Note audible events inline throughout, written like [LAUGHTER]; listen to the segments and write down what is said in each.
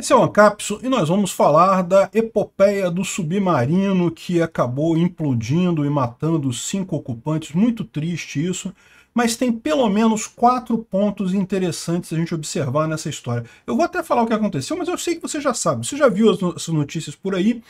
Esse é o Ancapso e nós vamos falar da epopeia do submarino que acabou implodindo e matando cinco ocupantes. Muito triste isso, mas tem pelo menos quatro pontos interessantes a gente observar nessa história. Eu vou até falar o que aconteceu, mas eu sei que você já sabe, você já viu as essas notícias por aí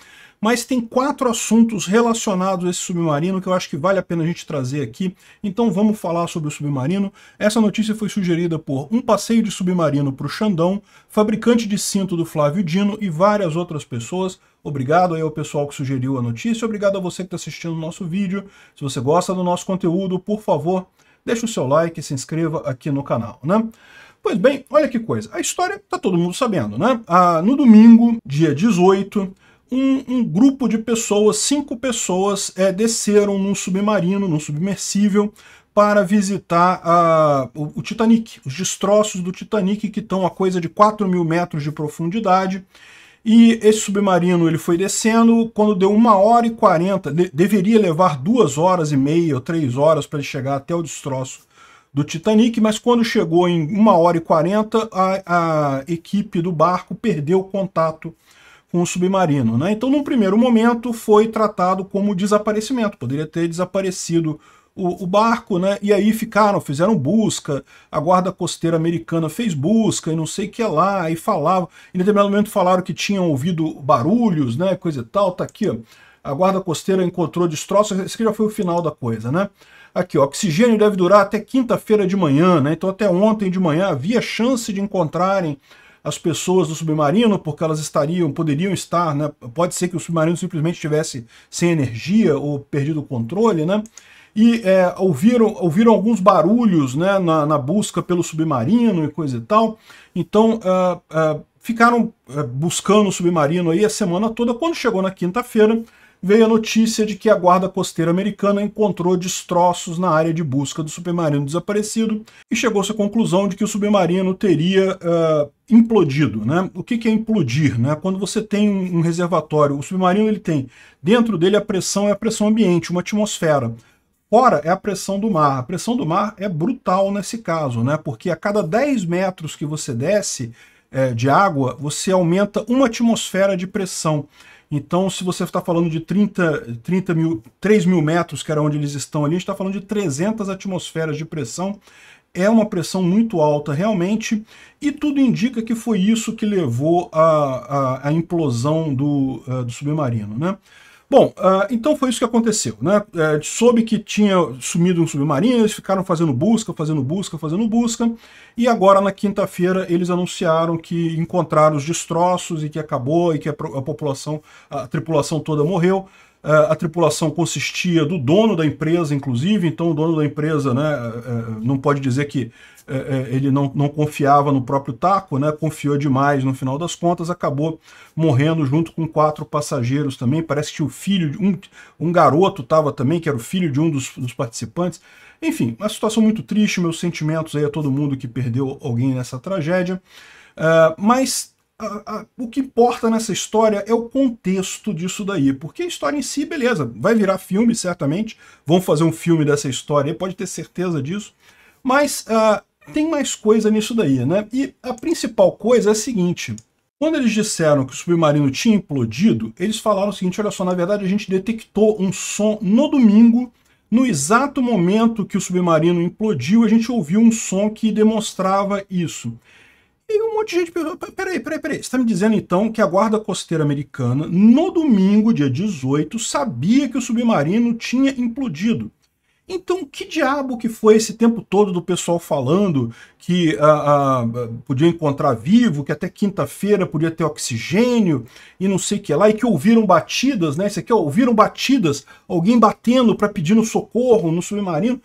mas tem quatro assuntos relacionados a esse submarino que eu acho que vale a pena a gente trazer aqui. Então vamos falar sobre o submarino. Essa notícia foi sugerida por um passeio de submarino para o Xandão, fabricante de cinto do Flávio Dino e várias outras pessoas. Obrigado aí ao pessoal que sugeriu a notícia, obrigado a você que está assistindo o nosso vídeo. Se você gosta do nosso conteúdo, por favor, deixe o seu like e se inscreva aqui no canal, né? Pois bem, olha que coisa, a história está todo mundo sabendo, né? Ah, no domingo, dia 18, um, um, grupo de pessoas, cinco pessoas, é, desceram num submarino, num submersível, para visitar a, o, o, Titanic, os destroços do Titanic que estão a coisa de 4 mil metros de profundidade. E esse submarino ele foi descendo, quando deu 1 hora e 40, de, deveria levar 2 horas e meia ou 3 horas para ele chegar até o destroço do Titanic, mas quando chegou em 1 hora e 40, a, a equipe do barco perdeu o contato com o submarino. Né? Então, num primeiro momento, foi tratado como desaparecimento. Poderia ter desaparecido o, o, barco, né? E aí ficaram, fizeram busca, a guarda costeira americana fez busca e não sei o que lá, e falavam. Em determinado momento falaram que tinham ouvido barulhos, né? Coisa e tal, tá aqui, ó. A guarda costeira encontrou destroços, esse aqui já foi o final da coisa, né? Aqui, ó, oxigênio deve durar até quinta-feira de manhã, né? Então até ontem de manhã havia chance de encontrarem as pessoas do submarino, porque elas estariam, poderiam estar, né? Pode ser que o submarino simplesmente estivesse sem energia ou perdido o controle, né? E é, ouviram, ouviram alguns barulhos né, na, na, busca pelo submarino e coisa e tal. Então uh, uh, ficaram uh, buscando o submarino aí a semana toda. Quando chegou na quinta-feira, veio a notícia de que a guarda costeira americana encontrou destroços na área de busca do submarino desaparecido e chegou-se à conclusão de que o submarino teria uh, implodido. Né? O que, que é implodir? Né? Quando você tem um, um reservatório, o submarino ele tem dentro dele a pressão é a pressão ambiente, uma atmosfera. Fora é a pressão do mar. A pressão do mar é brutal nesse caso, né? porque a cada 10 metros que você desce eh, de água, você aumenta uma atmosfera de pressão. Então, se você está falando de 30, 30 mil, 3 mil metros, que era onde eles estão ali, a gente está falando de 300 atmosferas de pressão. É uma pressão muito alta realmente, e tudo indica que foi isso que levou à, à, à implosão do, uh, do submarino. Né? Bom, uh, então foi isso que aconteceu. Né? Uh, soube que tinha sumido um submarino, eles ficaram fazendo busca, fazendo busca, fazendo busca, e agora na quinta-feira eles anunciaram que encontraram os destroços e que acabou, e que a, a população, a tripulação toda morreu. Uh, a tripulação consistia do dono da empresa, inclusive, então o dono da empresa né, é, não pode dizer que é, é, ele não, não confiava no próprio taco, né? confiou demais no final das contas, acabou morrendo junto com quatro passageiros também. Parece que o filho, de um, um garoto estava também, que era o filho de um dos, dos participantes. Enfim, uma situação muito triste, meus sentimentos aí a todo mundo que perdeu alguém nessa tragédia. Uh, mas a, a, o que importa nessa história é o contexto disso daí, porque a história em si, beleza, vai virar filme certamente, vão fazer um filme dessa história, pode ter certeza disso, mas é, tem mais coisa nisso daí, né? E a principal coisa é a seguinte. Quando eles disseram que o submarino tinha implodido, eles falaram o seguinte, olha só, na verdade a gente detectou um som no domingo, no exato momento que o submarino implodiu, a gente ouviu um som que demonstrava isso. E um monte de gente perguntou, peraí, peraí, peraí, você está me dizendo então que a guarda costeira americana, no domingo, dia 18, sabia que o submarino tinha implodido. Então, que diabo que foi esse tempo todo do pessoal falando que ah, ah, podia encontrar vivo, que até quinta-feira podia ter oxigênio e não sei o que lá, e que ouviram batidas, né? Isso aqui, ó, ouviram batidas, alguém batendo para pedir no socorro no submarino.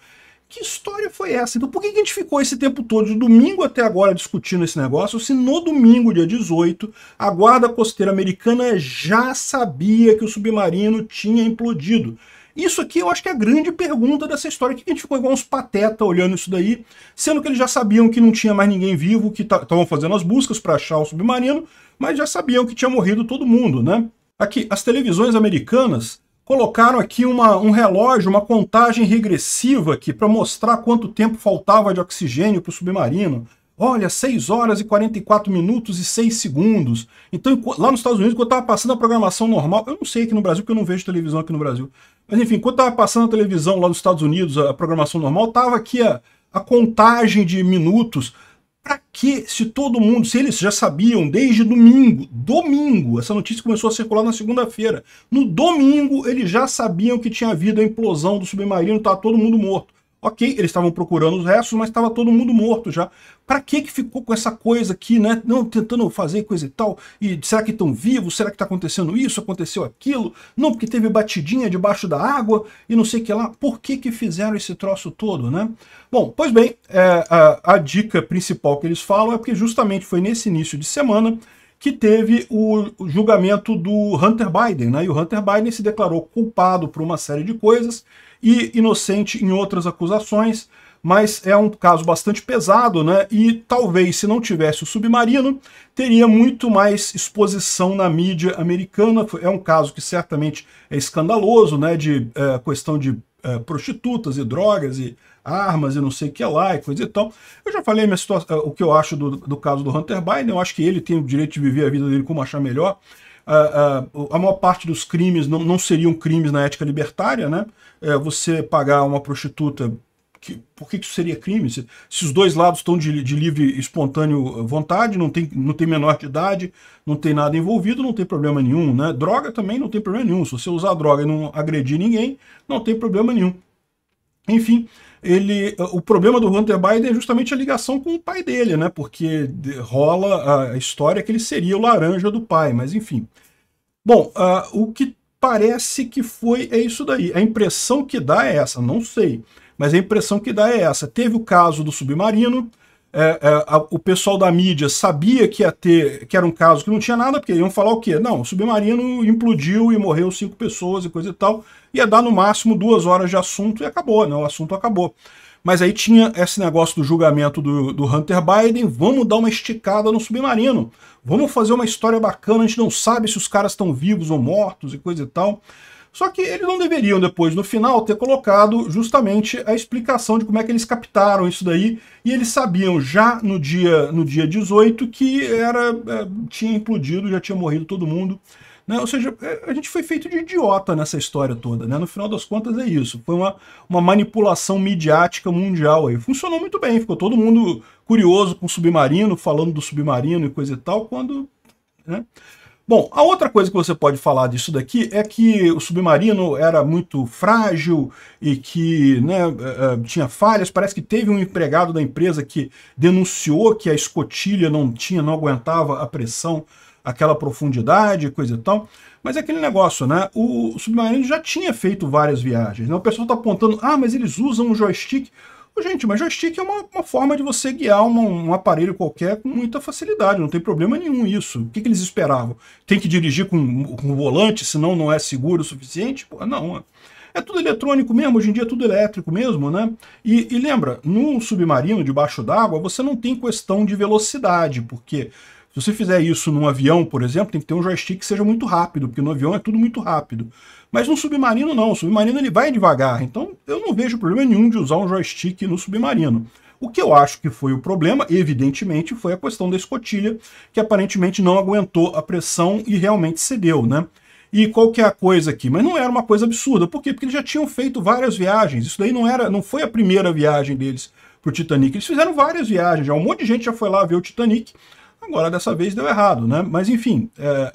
Que história foi essa? Então, por que a gente ficou esse tempo todo, de domingo até agora, discutindo esse negócio, se no domingo, dia 18, a Guarda Costeira Americana já sabia que o submarino tinha implodido? Isso aqui eu acho que é a grande pergunta dessa história. que a gente ficou igual uns pateta olhando isso daí, sendo que eles já sabiam que não tinha mais ninguém vivo, que estavam fazendo as buscas para achar o submarino, mas já sabiam que tinha morrido todo mundo, né? Aqui, as televisões americanas colocaram aqui uma, um relógio, uma contagem regressiva aqui para mostrar quanto tempo faltava de oxigênio para o submarino. Olha, 6 horas e 44 minutos e 6 segundos. Então, lá nos Estados Unidos, quando eu estava passando a programação normal, eu não sei aqui no Brasil, porque eu não vejo televisão aqui no Brasil. Mas enfim, quando eu estava passando a televisão lá nos Estados Unidos, a programação normal, estava aqui a, a contagem de minutos. Para que, se todo mundo, se eles já sabiam desde domingo, domingo, essa notícia começou a circular na segunda-feira. No domingo, eles já sabiam que tinha havido a implosão do submarino, estava tá todo mundo morto. Ok, eles estavam procurando os restos, mas estava todo mundo morto já. Para que que ficou com essa coisa aqui, né? Não, tentando fazer coisa e tal. E será que estão vivos? Será que está acontecendo isso? Aconteceu aquilo? Não, porque teve batidinha debaixo da água e não sei o que lá. Por que que fizeram esse troço todo, né? Bom, pois bem, é, a, a dica principal que eles falam é porque justamente foi nesse início de semana que teve o julgamento do Hunter Biden. Né? E o Hunter Biden se declarou culpado por uma série de coisas e inocente em outras acusações, mas é um caso bastante pesado, né? E talvez, se não tivesse o submarino, teria muito mais exposição na mídia americana. É um caso que certamente é escandaloso, né? De é, questão de é, prostitutas e drogas e armas e não sei o que lá e coisa e tal. Eu já falei minha situação, eh, o que eu acho do, do caso do Hunter Biden, eu acho que ele tem o direito de viver a vida dele como achar melhor. Uh, uh, a maior parte dos crimes não, não seriam crimes na ética libertária, né? É, você pagar uma prostituta, que, por que, que isso seria crime? Se, se os dois lados estão de, de livre espontâneo eh, vontade, não tem, não tem menor de idade, não tem nada envolvido, não tem problema nenhum, né? Droga também não tem problema nenhum. Se você usar droga e não agredir ninguém, não tem problema nenhum. Enfim, ele, o problema do Hunter Biden é justamente a ligação com o pai dele, né? Porque rola a história que ele seria o laranja do pai, mas enfim. Bom, uh, o que parece que foi é isso daí. A impressão que dá é essa, não sei, mas a impressão que dá é essa. Teve o caso do submarino, é, é, a, o pessoal da mídia sabia que ia ter, que era um caso que não tinha nada, porque iam falar o quê? Não, o submarino implodiu e morreu cinco pessoas e coisa e tal, ia dar no máximo duas horas de assunto e acabou, né? O assunto acabou. Mas aí tinha esse negócio do julgamento do, do Hunter Biden, vamos dar uma esticada no submarino, vamos fazer uma história bacana, a gente não sabe se os caras estão vivos ou mortos e coisa e tal. Só que eles não deveriam depois, no final, ter colocado justamente a explicação de como é que eles captaram isso daí. E eles sabiam já no dia, no dia 18 que era, é, tinha implodido, já tinha morrido todo mundo. Né? Ou seja, é, a gente foi feito de idiota nessa história toda. Né? No final das contas é isso. Foi uma, uma manipulação midiática mundial. aí Funcionou muito bem, ficou todo mundo curioso com o submarino, falando do submarino e coisa e tal, quando... Né? Bom, a outra coisa que você pode falar disso daqui é que o submarino era muito frágil e que né, eh, eh, tinha falhas. Parece que teve um empregado da empresa que denunciou que a escotilha não tinha, não aguentava a pressão, aquela profundidade, coisa e tal. Mas é aquele negócio, né? O submarino já tinha feito várias viagens. Né? O pessoal está apontando, ah, mas eles usam um joystick Gente, mas joystick é uma, uma forma de você guiar uma, um aparelho qualquer com muita facilidade, não tem problema nenhum isso. O que, que eles esperavam? Tem que dirigir com, com o volante, senão não é seguro o suficiente? Pô, não. É, é tudo eletrônico mesmo, hoje em dia é tudo elétrico mesmo, né? E, e lembra, num submarino debaixo d'água, você não tem questão de velocidade, porque se você fizer isso num avião, por exemplo, tem que ter um joystick que seja muito rápido, porque no avião é tudo muito rápido. Mas no submarino não, o submarino ele vai devagar. Então eu não vejo problema nenhum de usar um joystick no submarino. O que eu acho que foi o problema, evidentemente, foi a questão da escotilha, que aparentemente não aguentou a pressão e realmente cedeu, né? E qual que é a coisa aqui? Mas não era uma coisa absurda. Por quê? Porque eles já tinham feito várias viagens. Isso daí não, era, não foi a primeira viagem deles pro Titanic. Eles fizeram várias viagens já. Um monte de gente já foi lá ver o Titanic. Agora, dessa vez deu errado, né? Mas, enfim, é,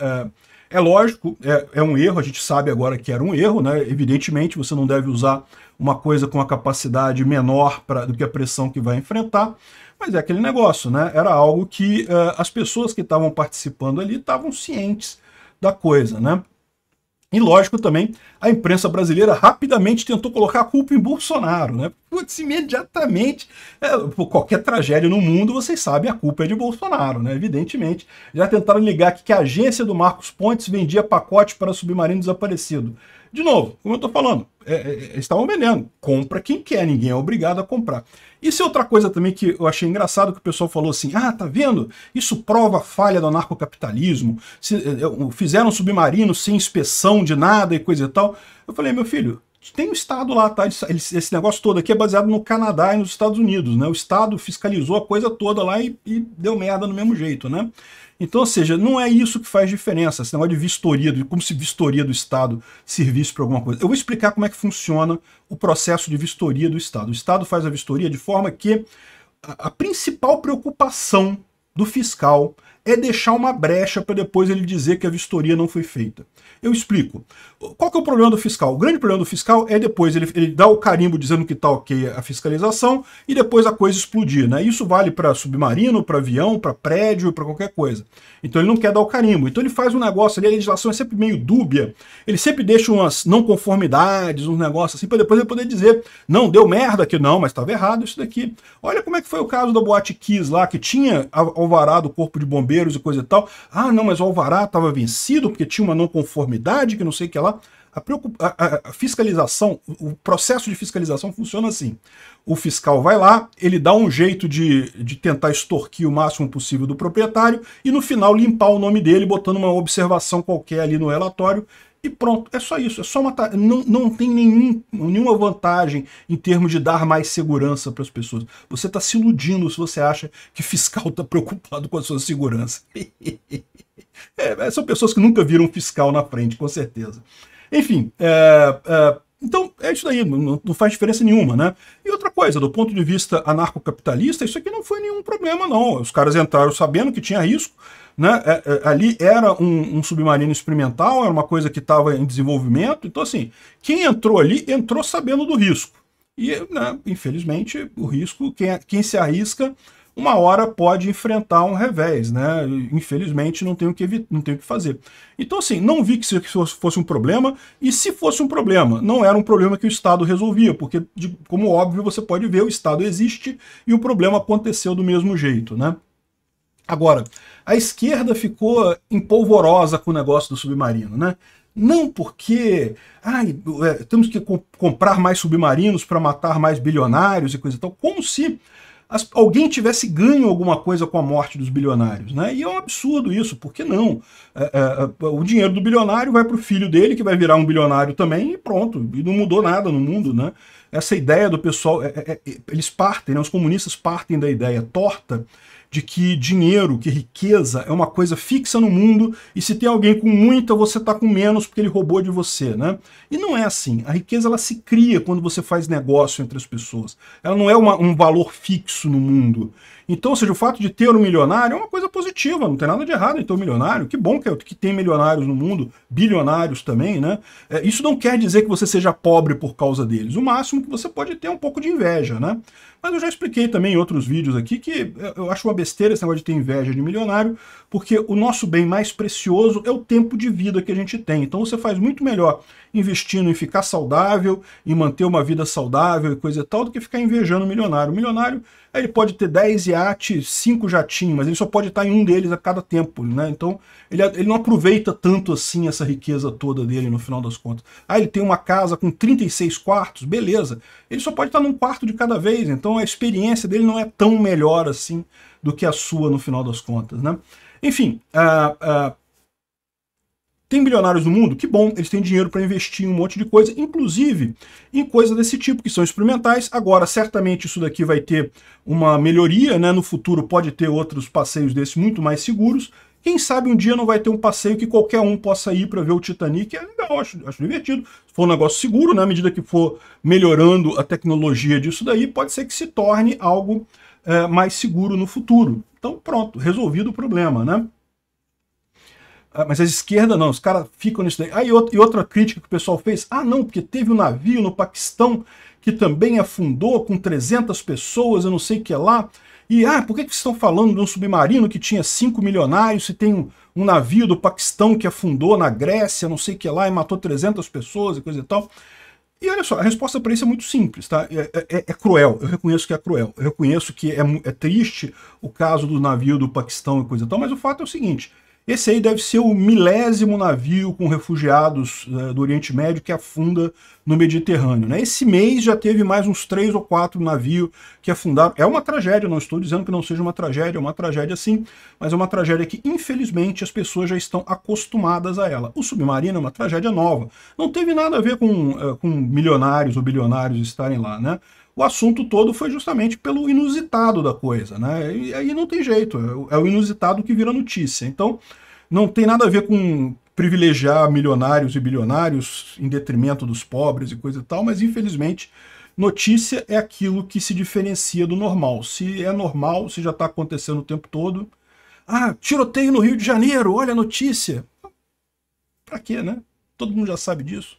é, é lógico, é, é, um erro, a gente sabe agora que era um erro, né? Evidentemente, você não deve usar uma coisa com a capacidade menor pra, do que a pressão que vai enfrentar, mas é aquele negócio, né? Era algo que uh, as pessoas que estavam participando ali estavam cientes da coisa, né? E lógico também, a imprensa brasileira rapidamente tentou colocar a culpa em Bolsonaro, né? Putz, imediatamente, é, por qualquer tragédia no mundo, vocês sabem, a culpa é de Bolsonaro, né? Evidentemente. Já tentaram ligar que a agência do Marcos Pontes vendia pacote para submarino desaparecido. De novo, como eu estou falando, é, é, é estavam vendendo. Compra quem quer, ninguém é obrigado a comprar. Isso é outra coisa também que eu achei engraçado, que o pessoal falou assim, ah, tá vendo? Isso prova a falha do anarcocapitalismo. Se, é, é fizeram um submarino sem inspeção de nada e coisa e tal. Eu falei, meu filho, tem um Estado lá, tá? Esse negócio todo aqui é baseado no Canadá e nos Estados Unidos, né? O Estado fiscalizou a coisa toda lá e, e deu merda no mesmo jeito, né? Então, ou seja, não é isso que faz diferença, esse negócio de vistoria, de como se vistoria do Estado servisse para alguma coisa. Eu vou explicar como é que funciona o processo de vistoria do Estado. O Estado faz a vistoria de forma que a, a principal preocupação do fiscal é deixar uma brecha para depois ele dizer que a vistoria não foi feita. Eu explico. Qual que é o problema do fiscal? O grande problema do fiscal é depois ele, ele dá o carimbo dizendo que está ok a fiscalização e depois a coisa explodir. Né? Isso vale para submarino, para avião, para prédio, para qualquer coisa. Então ele não quer dar o carimbo. Então ele faz um negócio ali, a legislação é sempre meio dúbia. Ele sempre deixa umas não conformidades, uns negócios assim, para depois ele poder dizer, não, deu merda aqui, não, mas estava errado isso daqui. Olha como é que foi o caso da Boate Kiss lá, que tinha alvarado o corpo de bombeiros bombeiros e coisa e tal. Ah, não, mas o alvará estava vencido porque tinha uma não conformidade, que não sei o que lá. A, a, a, fiscalização, o processo de fiscalização funciona assim. O fiscal vai lá, ele dá um jeito de, de tentar extorquir o máximo possível do proprietário e no final limpar o nome dele, botando uma observação qualquer ali no relatório e pronto, é só isso. É só uma não, não tem nenhum, nenhuma vantagem em termos de dar mais segurança para as pessoas. Você está se iludindo se você acha que fiscal está [LAUGHS] preocupado com a sua segurança. [LAUGHS] É, é, são pessoas que nunca viram fiscal na frente, com certeza. Enfim, é, é, então é isso daí, não, não, faz diferença nenhuma, né? E outra coisa, do ponto de vista anarcocapitalista, isso aqui não foi nenhum problema, não. Os caras entraram sabendo que tinha risco, né? É, é, ali era um, um submarino experimental, era uma coisa que estava em desenvolvimento. Então, assim, quem entrou ali entrou sabendo do risco. E, né, infelizmente, o risco, quem, é, quem se arrisca, uma hora pode enfrentar um revés, né? Infelizmente, não tem o que, não tem o que fazer. Então, assim, não vi que isso fosse um problema, e se fosse um problema, não era um problema que o Estado resolvia, porque, como óbvio, você pode ver, o Estado existe e o problema aconteceu do mesmo jeito, né? Agora, a esquerda ficou empolvorosa com o negócio do submarino, né? Não porque ai, é, temos que co comprar mais submarinos para matar mais bilionários e coisa e tal, como se as, alguém tivesse ganho alguma coisa com a morte dos bilionários. Né? E é um absurdo isso, por que não? É, é, é o dinheiro do bilionário vai para o filho dele, que vai virar um bilionário também, e pronto. E não mudou nada no mundo. Né? Essa ideia do pessoal, é, é eles partem, né? os comunistas partem da ideia torta de que dinheiro, que riqueza é uma coisa fixa no mundo e se tem alguém com muita, você está com menos porque ele roubou de você, né? E não é assim. A riqueza ela se cria quando você faz negócio entre as pessoas. Ela não é uma, um valor fixo no mundo. Então, ou seja, o fato de ter um milionário é uma coisa positiva, não tem nada de errado em ter um milionário. Que bom que, é, que tem milionários no mundo, bilionários também, né? É, isso não quer dizer que você seja pobre por causa deles. O máximo que você pode ter é um pouco de inveja, né? Mas eu já expliquei também em outros vídeos aqui que eu acho uma besteira esse negócio de ter inveja de milionário, porque o nosso bem mais precioso é o tempo de vida que a gente tem. Então você faz muito melhor investindo em ficar saudável, em manter uma vida saudável e coisa e tal, do que ficar invejando o milionário. O milionário, ele pode ter 10 iates, 5 jatinhos, mas ele só pode estar em um deles a cada tempo, né? Então, ele, ele não aproveita tanto assim essa riqueza toda dele no final das contas. Ah, ele tem uma casa com 36 quartos, beleza. Ele só pode estar num quarto de cada vez, então a experiência dele não é tão melhor assim do que a sua no final das contas, né? Enfim, uh, uh, tem bilionários no mundo? Que bom, eles têm dinheiro para investir em um monte de coisa, inclusive em coisas desse tipo, que são experimentais. Agora, certamente isso daqui vai ter uma melhoria, né? No futuro pode ter outros passeios desses muito mais seguros. Quem sabe um dia não vai ter um passeio que qualquer um possa ir para ver o Titanic. É legal, acho, acho divertido. Se for um negócio seguro, né? à medida que for melhorando a tecnologia disso daí, pode ser que se torne algo é, mais seguro no futuro. Então pronto, resolvido o problema, né? Ah, mas a esquerda não, os caras ficam nisso daí. Ah, e, e outra crítica que o pessoal fez, ah não, porque teve um navio no Paquistão que também afundou com 300 pessoas, eu não sei o que é lá. E, ah, por que, que estão falando de um submarino que tinha cinco milionários, se tem um, um navio do Paquistão que afundou na Grécia, não sei o que é lá, e matou 300 pessoas e coisa e tal? E olha só, a resposta para isso é muito simples, tá? É, é, é, é, cruel, eu reconheço que é cruel, eu reconheço que é, é triste o caso do navio do Paquistão e coisa e tal, mas o fato é o seguinte, esse aí deve ser o milésimo navio com refugiados eh, do Oriente Médio que afunda no Mediterrâneo. Né? Esse mês já teve mais uns três ou quatro navios que afundaram. É uma tragédia, não estou dizendo que não seja uma tragédia, é uma tragédia sim, mas é uma tragédia que, infelizmente, as pessoas já estão acostumadas a ela. O submarino é uma tragédia nova. Não teve nada a ver com, eh, com milionários ou bilionários estarem lá, né? o assunto todo foi justamente pelo inusitado da coisa, né? E aí não tem jeito, é, é o inusitado que vira notícia. Então, não tem nada a ver com privilegiar milionários e bilionários em detrimento dos pobres e coisa e tal, mas infelizmente notícia é aquilo que se diferencia do normal. Se é normal, se já está acontecendo o tempo todo. Ah, tiroteio no Rio de Janeiro, olha a notícia. Pra quê, né? Todo mundo já sabe disso.